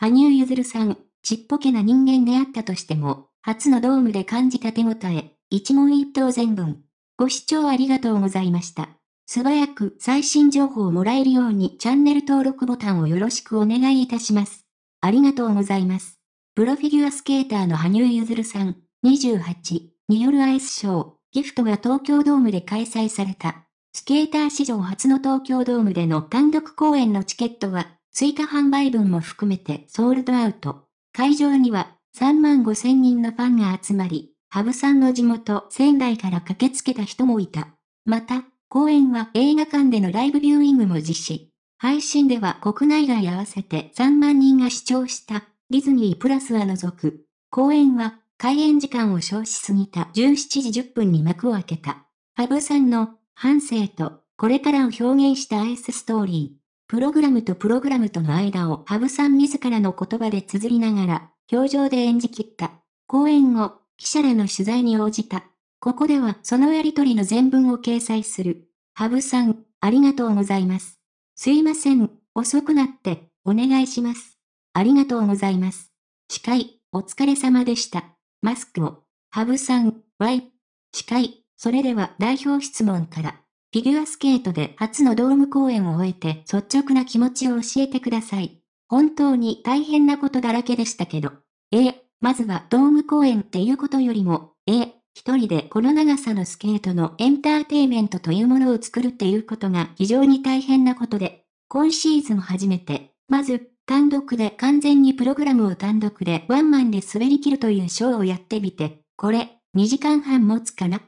羽生結弦さん、ちっぽけな人間であったとしても、初のドームで感じた手応え、一問一答全文。ご視聴ありがとうございました。素早く最新情報をもらえるようにチャンネル登録ボタンをよろしくお願いいたします。ありがとうございます。プロフィギュアスケーターの羽生結弦さん、28によるアイスショー、ギフトが東京ドームで開催された。スケーター史上初の東京ドームでの単独公演のチケットは追加販売分も含めてソールドアウト。会場には3万5千人のファンが集まり、羽生さんの地元仙台から駆けつけた人もいた。また、公演は映画館でのライブビューイングも実施。配信では国内外合わせて3万人が視聴したディズニープラスは除く。公演は開演時間を消しすぎた17時10分に幕を開けた。羽生さんの半生とこれからを表現したアイスストーリー。プログラムとプログラムとの間を羽生さん自らの言葉で綴りながら、表情で演じ切った。講演後、記者らの取材に応じた。ここではそのやりとりの全文を掲載する。羽生さん、ありがとうございます。すいません、遅くなって、お願いします。ありがとうございます。司会、お疲れ様でした。マスクを。羽生さん、ワイ。司会、それでは代表質問から。フィギュアスケートで初のドーム公演を終えて率直な気持ちを教えてください。本当に大変なことだらけでしたけど。ええ、まずはドーム公演っていうことよりも、ええ、一人でこの長さのスケートのエンターテイメントというものを作るっていうことが非常に大変なことで、今シーズン初めて、まず、単独で完全にプログラムを単独でワンマンで滑り切るというショーをやってみて、これ、2時間半持つかなっ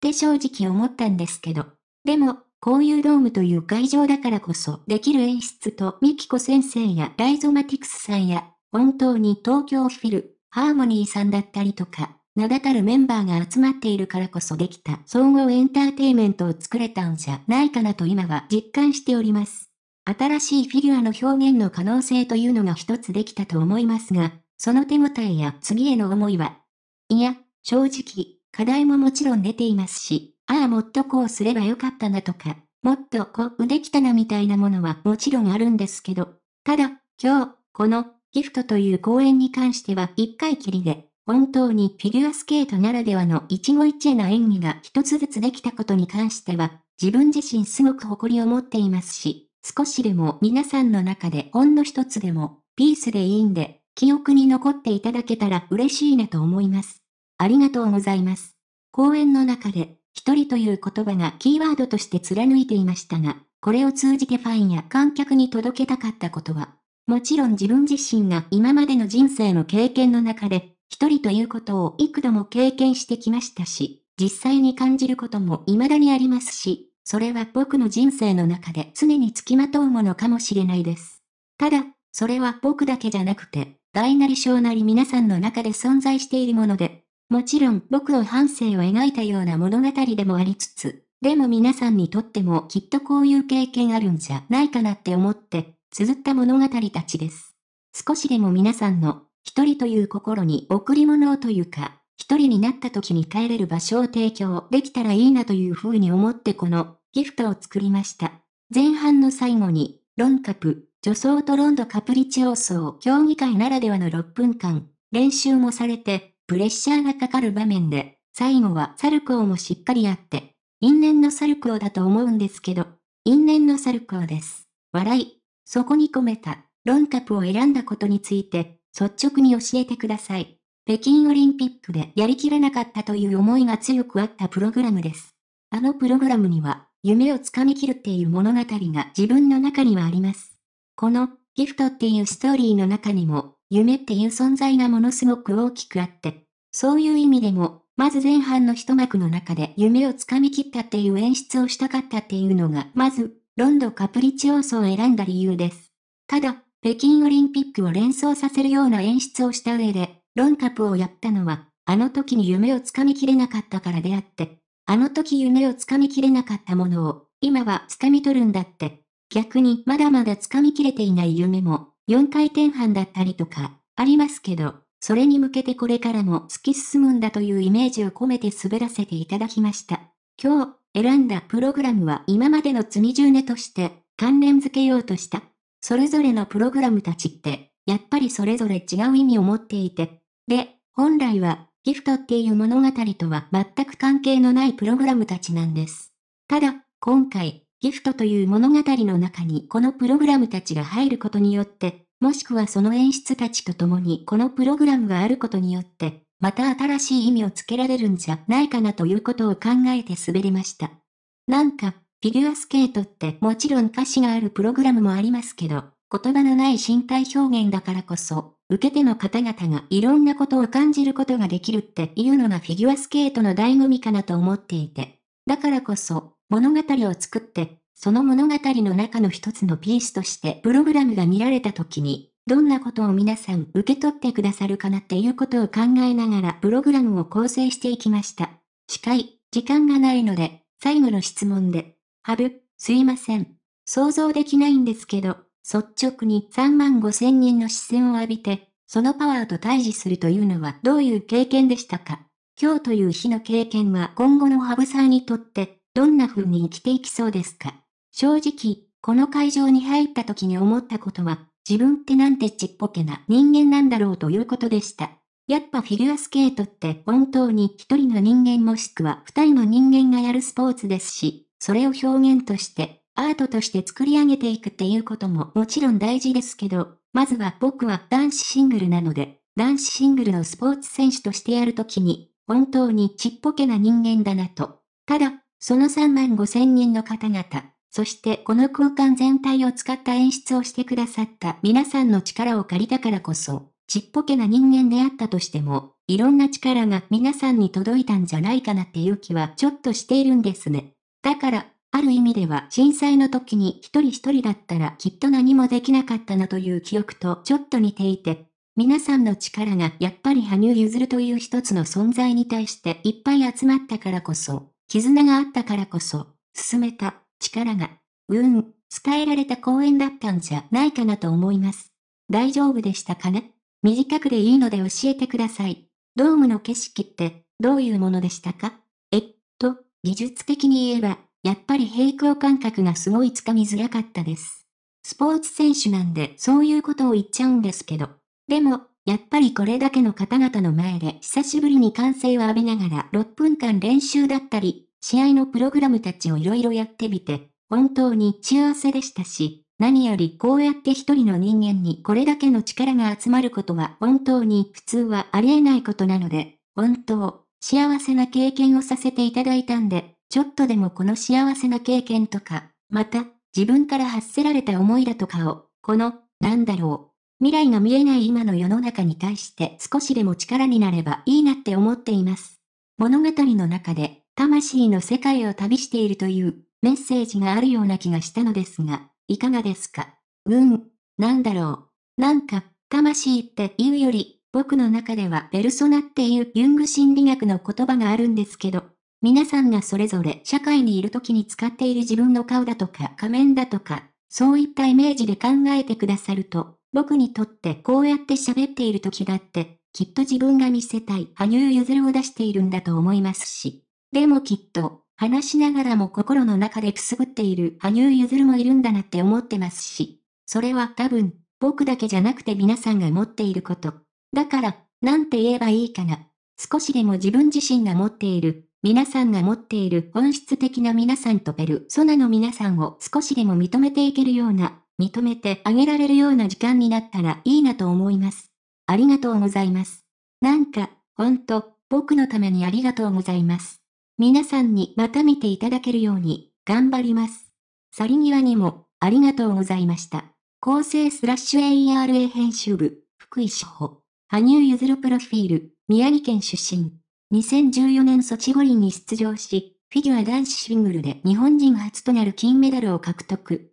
て正直思ったんですけど。でも、こういうドームという会場だからこそできる演出とミキコ先生やライゾマティクスさんや、本当に東京フィル、ハーモニーさんだったりとか、名だたるメンバーが集まっているからこそできた総合エンターテイメントを作れたんじゃないかなと今は実感しております。新しいフィギュアの表現の可能性というのが一つできたと思いますが、その手応えや次への思いは、いや、正直、課題ももちろん出ていますし、ああもっとこうすればよかったなとか、もっとこうできたなみたいなものはもちろんあるんですけど、ただ、今日、このギフトという公演に関しては一回きりで、本当にフィギュアスケートならではの一期一会な演技が一つずつできたことに関しては、自分自身すごく誇りを持っていますし、少しでも皆さんの中でほんの一つでも、ピースでいいんで、記憶に残っていただけたら嬉しいなと思います。ありがとうございます。公演の中で一人という言葉がキーワードとして貫いていましたが、これを通じてファンや観客に届けたかったことは、もちろん自分自身が今までの人生の経験の中で、一人ということを幾度も経験してきましたし、実際に感じることも未だにありますし、それは僕の人生の中で常につきまとうものかもしれないです。ただ、それは僕だけじゃなくて、大なり小なり皆さんの中で存在しているもので、もちろん僕の半生を描いたような物語でもありつつ、でも皆さんにとってもきっとこういう経験あるんじゃないかなって思って、綴った物語たちです。少しでも皆さんの、一人という心に贈り物をというか、一人になった時に帰れる場所を提供できたらいいなというふうに思ってこのギフトを作りました。前半の最後に、ロンカプ、女装とロンドカプリチオーソー競技会ならではの6分間、練習もされて、プレッシャーがかかる場面で、最後はサルコーもしっかりやって、因縁のサルコーだと思うんですけど、因縁のサルコーです。笑い。そこに込めた、論格を選んだことについて、率直に教えてください。北京オリンピックでやりきれなかったという思いが強くあったプログラムです。あのプログラムには、夢をつかみきるっていう物語が自分の中にはあります。この、ギフトっていうストーリーの中にも、夢っていう存在がものすごく大きくあって、そういう意味でも、まず前半の一幕の中で夢をつかみきったっていう演出をしたかったっていうのが、まず、ロンドカプリチオーソを選んだ理由です。ただ、北京オリンピックを連想させるような演出をした上で、ロンカプをやったのは、あの時に夢をつかみきれなかったからであって、あの時夢をつかみきれなかったものを、今はつかみ取るんだって、逆にまだまだつかみきれていない夢も4回転半だったりとか、ありますけど、それに向けてこれからも突き進むんだというイメージを込めて滑らせていただきました。今日、選んだプログラムは今までの積み重ねとして、関連づけようとした。それぞれのプログラムたちって、やっぱりそれぞれ違う意味を持っていて。で、本来は、ギフトっていう物語とは全く関係のないプログラムたちなんです。ただ、今回、ギフトという物語の中にこのプログラムたちが入ることによって、もしくはその演出たちと共にこのプログラムがあることによって、また新しい意味をつけられるんじゃないかなということを考えて滑りました。なんか、フィギュアスケートってもちろん歌詞があるプログラムもありますけど、言葉のない身体表現だからこそ、受け手の方々がいろんなことを感じることができるっていうのがフィギュアスケートの醍醐味かなと思っていて。だからこそ、物語を作って、その物語の中の一つのピースとしてプログラムが見られた時に、どんなことを皆さん受け取ってくださるかなっていうことを考えながらプログラムを構成していきました。司会、時間がないので、最後の質問で。ハブ、すいません。想像できないんですけど、率直に3万5千人の視線を浴びて、そのパワーと対峙するというのはどういう経験でしたか今日という日の経験は今後のハブさんにとってどんな風に生きていきそうですか正直、この会場に入った時に思ったことは、自分ってなんてちっぽけな人間なんだろうということでした。やっぱフィギュアスケートって本当に一人の人間もしくは二人の人間がやるスポーツですし、それを表現としてアートとして作り上げていくっていうことももちろん大事ですけど、まずは僕は男子シングルなので、男子シングルのスポーツ選手としてやるときに、本当にちっぽけな人間だなと。ただ、その3万5千人の方々、そしてこの空間全体を使った演出をしてくださった皆さんの力を借りたからこそ、ちっぽけな人間であったとしても、いろんな力が皆さんに届いたんじゃないかなっていう気はちょっとしているんですね。だから、ある意味では震災の時に一人一人だったらきっと何もできなかったなという記憶とちょっと似ていて、皆さんの力がやっぱり羽生結弦という一つの存在に対していっぱい集まったからこそ、絆があったからこそ、進めた力が、うん、伝えられた公演だったんじゃないかなと思います。大丈夫でしたかね短くでいいので教えてください。ドームの景色ってどういうものでしたかえっと、技術的に言えば、やっぱり平行感覚がすごいつかみづらかったです。スポーツ選手なんでそういうことを言っちゃうんですけど。でも、やっぱりこれだけの方々の前で久しぶりに歓声を浴びながら6分間練習だったり、試合のプログラムたちをいろいろやってみて、本当に幸せでしたし、何よりこうやって一人の人間にこれだけの力が集まることは本当に普通はありえないことなので、本当、幸せな経験をさせていただいたんで、ちょっとでもこの幸せな経験とか、また、自分から発せられた思いだとかを、この、なんだろう、未来が見えない今の世の中に対して少しでも力になればいいなって思っています。物語の中で、魂の世界を旅しているというメッセージがあるような気がしたのですが、いかがですかうん、なんだろう。なんか、魂って言うより、僕の中ではペルソナっていうユング心理学の言葉があるんですけど、皆さんがそれぞれ社会にいる時に使っている自分の顔だとか仮面だとか、そういったイメージで考えてくださると僕にとってこうやって喋っている時だって、きっと自分が見せたい羽生結弦を出しているんだと思いますし。でもきっと、話しながらも心の中でくすぶっている羽生結弦もいるんだなって思ってますし。それは多分、僕だけじゃなくて皆さんが持っていること。だから、なんて言えばいいかな。少しでも自分自身が持っている、皆さんが持っている本質的な皆さんとペルソナの皆さんを少しでも認めていけるような認めてあげられるような時間になったらいいなと思います。ありがとうございます。なんか、ほんと、僕のためにありがとうございます。皆さんにまた見ていただけるように、頑張ります。去り際にも、ありがとうございました。構成スラッシュ ARA 編集部、福井志保。羽生結弦プロフィール、宮城県出身。2014年ソチ五輪に出場し、フィギュア男子シングルで日本人初となる金メダルを獲得。